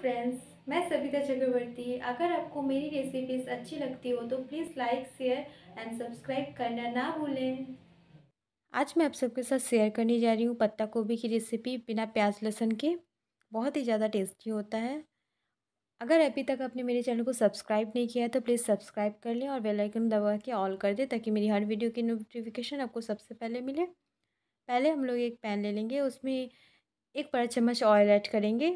friends मैं सविता चक्रवर्ती अगर आपको मेरी रेसिपीज़ अच्छी लगती हो तो please like share and subscribe करना ना भूलें आज मैं आप सबके साथ शेयर करने जा रही हूँ पत्ता गोभी की रेसिपी बिना प्याज लहसुन के बहुत ही ज़्यादा टेस्टी होता है अगर अभी तक आपने मेरे चैनल को सब्सक्राइब नहीं किया है तो प्लीज़ सब्सक्राइब कर लें और बेल आइकन दबा के ऑल कर दें ताकि मेरी हर वीडियो की नोटिफिकेशन आपको सबसे पहले मिले पहले हम लोग एक पैन ले लेंगे उसमें एक बड़ा चम्मच ऑयल ऐड करेंगे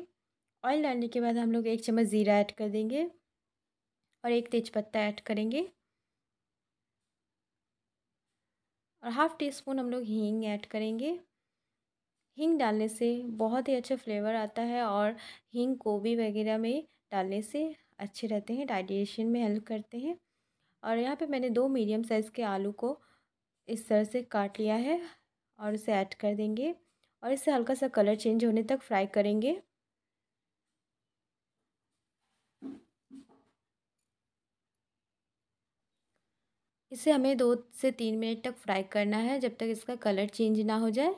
ऑयल डालने के बाद हम लोग एक चम्मच ज़ीरा ऐड कर देंगे और एक तेज़पत्ता ऐड करेंगे और हाफ़ टी स्पून हम लोग हींग ऐड करेंगे हींग डालने से बहुत ही अच्छा फ्लेवर आता है और हींग गोभी वगैरह में डालने से अच्छे रहते हैं डाइजेशन में हेल्प करते हैं और यहाँ पे मैंने दो मीडियम साइज़ के आलू को इस तरह से काट लिया है और इसे ऐड कर देंगे और इसे हल्का सा कलर चेंज होने तक फ्राई करेंगे इसे हमें दो से तीन मिनट तक फ्राई करना है जब तक इसका कलर चेंज ना हो जाए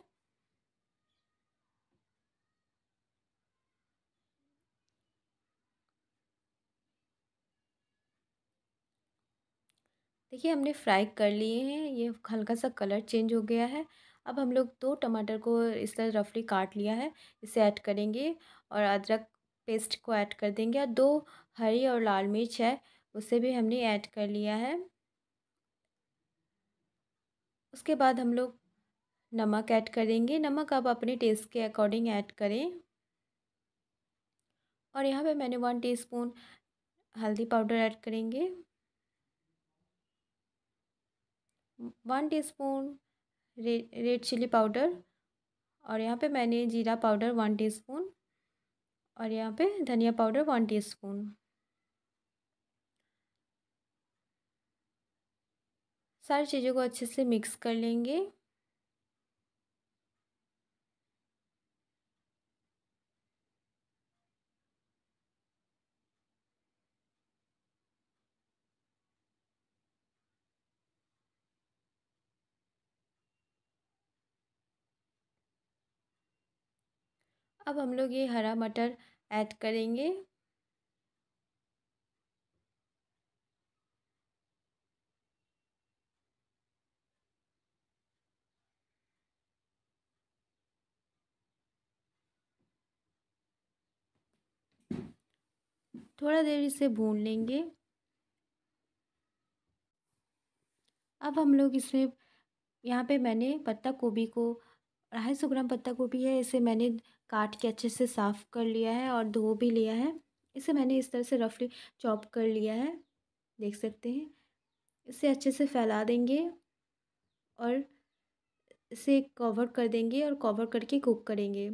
देखिए हमने फ्राई कर लिए हैं ये हल्का सा कलर चेंज हो गया है अब हम लोग दो टमाटर को इस तरह रफली काट लिया है इसे ऐड करेंगे और अदरक पेस्ट को ऐड कर देंगे और दो हरी और लाल मिर्च है उसे भी हमने ऐड कर लिया है उसके बाद हम लोग नमक ऐड करेंगे नमक आप अपने टेस्ट के अकॉर्डिंग ऐड करें और यहाँ पे मैंने वन टीस्पून हल्दी पाउडर ऐड करेंगे वन टीस्पून रे, रेड चिली पाउडर और यहाँ पे मैंने जीरा पाउडर वन टीस्पून और यहाँ पे धनिया पाउडर वन टीस्पून सारी चीज़ों को अच्छे से मिक्स कर लेंगे अब हम लोग ये हरा मटर ऐड करेंगे थोड़ा देर इसे भून लेंगे अब हम लोग इसमें यहाँ पे मैंने पत्ता गोभी को अढ़ाई सौ ग्राम पत्ता गोभी है इसे मैंने काट के अच्छे से साफ़ कर लिया है और धो भी लिया है इसे मैंने इस तरह से रफली चॉप कर लिया है देख सकते हैं इसे अच्छे से फैला देंगे और इसे कवर कर देंगे और कवर करके कुक करेंगे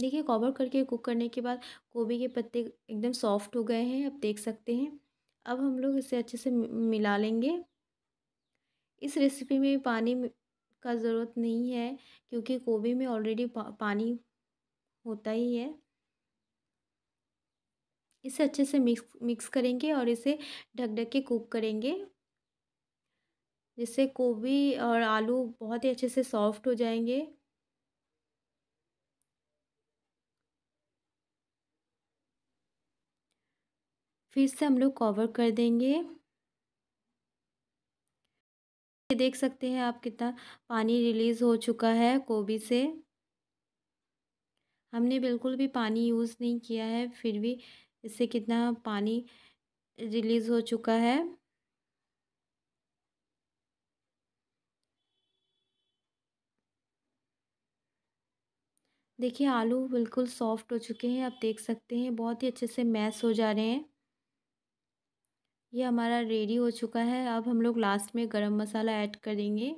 देखिए कवर करके कुक करने के बाद गोभी के पत्ते एकदम सॉफ्ट हो गए हैं अब देख सकते हैं अब हम लोग इसे अच्छे से मिला लेंगे इस रेसिपी में पानी का ज़रूरत नहीं है क्योंकि गोभी में ऑलरेडी पा, पानी होता ही है इसे अच्छे से मिक्स मिक्स करेंगे और इसे ढक ढक के कुक करेंगे जिससे गोभी और आलू बहुत ही अच्छे से सॉफ्ट हो जाएंगे फिर से हम लोग कवर कर देंगे देख सकते हैं आप कितना पानी रिलीज़ हो चुका है गोभी से हमने बिल्कुल भी पानी यूज़ नहीं किया है फिर भी इससे कितना पानी रिलीज़ हो चुका है देखिए आलू बिल्कुल सॉफ्ट हो चुके हैं आप देख सकते हैं बहुत ही अच्छे से मैश हो जा रहे हैं ये हमारा रेडी हो चुका है अब हम लोग लास्ट में गरम मसाला ऐड करेंगे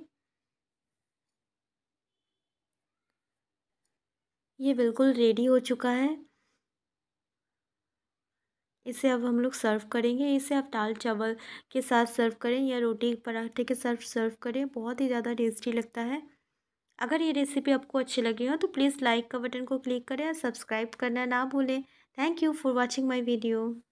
ये बिल्कुल रेडी हो चुका है इसे अब हम लोग सर्व करेंगे इसे आप दाल चावल के साथ सर्व करें या रोटी पराठे के साथ सर्व करें बहुत ही ज़्यादा टेस्टी लगता है अगर ये रेसिपी आपको अच्छी लगी हो तो प्लीज़ लाइक का बटन को क्लिक करें और सब्सक्राइब करना ना भूलें thank you for watching my video